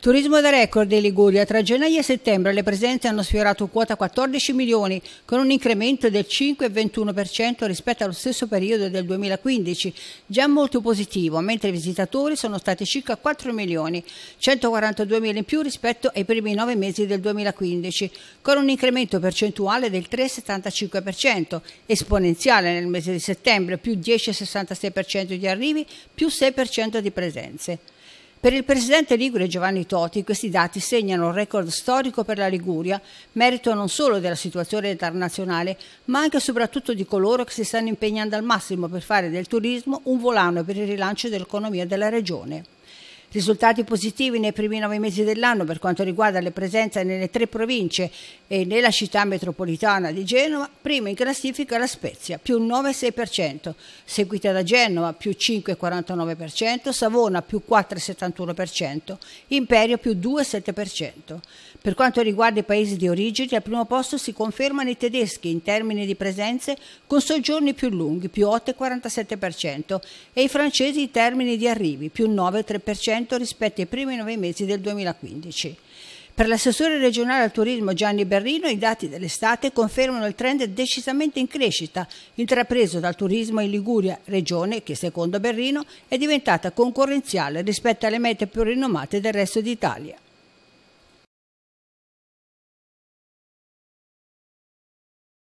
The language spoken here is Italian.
Turismo da record in Liguria. Tra gennaio e settembre le presenze hanno sfiorato quota 14 milioni, con un incremento del 5,21% rispetto allo stesso periodo del 2015, già molto positivo, mentre i visitatori sono stati circa 4 milioni, 142 mila in più rispetto ai primi nove mesi del 2015, con un incremento percentuale del 3,75%, esponenziale nel mese di settembre, più 10,66% di arrivi, più 6% di presenze. Per il presidente ligure Giovanni Toti questi dati segnano un record storico per la Liguria, merito non solo della situazione internazionale, ma anche e soprattutto di coloro che si stanno impegnando al massimo per fare del turismo un volano per il rilancio dell'economia della regione. Risultati positivi nei primi nove mesi dell'anno per quanto riguarda le presenze nelle tre province e nella città metropolitana di Genova, prima in classifica la Spezia, più 9,6%, seguita da Genova, più 5,49%, Savona, più 4,71%, Imperio, più 2,7%. Per quanto riguarda i paesi di origine, al primo posto si confermano i tedeschi in termini di presenze con soggiorni più lunghi, più 8,47%, e i francesi in termini di arrivi, più 9,3% 10% rispetto ai primi nove mesi del 2015. Per l'assessore regionale al turismo Gianni Berrino i dati dell'estate confermano il trend decisamente in crescita intrapreso dal turismo in Liguria, regione che secondo Berrino è diventata concorrenziale rispetto alle mete più rinomate del resto d'Italia.